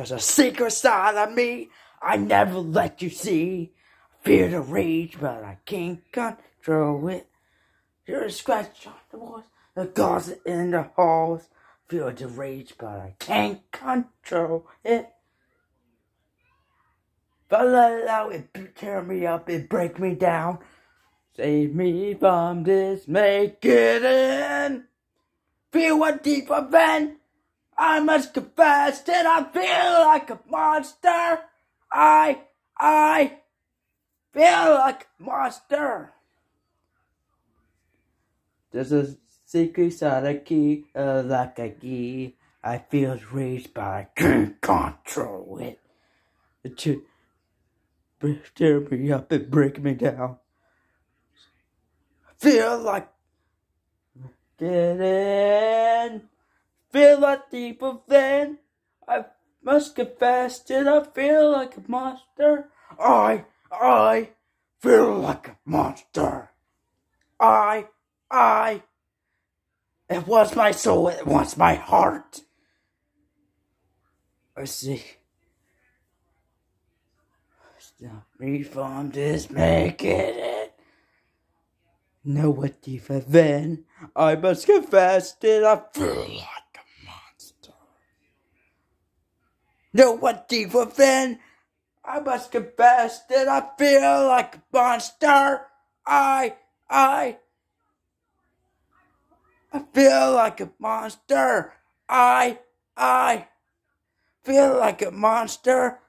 There's a secret side of me I never let you see. fear the rage, but I can't control it. Hear a scratch on the walls, the closet in the halls. Feel the rage, but I can't control it. But allow it tear me up, it break me down. Save me from this, make it in. Feel a deeper vent. I must confess that I feel like a monster. I, I feel like a monster. There's a Secret side of uh, like a key. I feel rage, but I can't control it. It should tear me up and break me down. I feel like getting feel a deeper than I must confess that I feel like a monster. I, I feel like a monster. I, I. It was my soul, it was my heart. I see. Stop me from making it. Know what deeper then I must confess that I feel like. No one deep within. I must confess that I feel like a monster. I, I, I feel like a monster. I, I feel like a monster.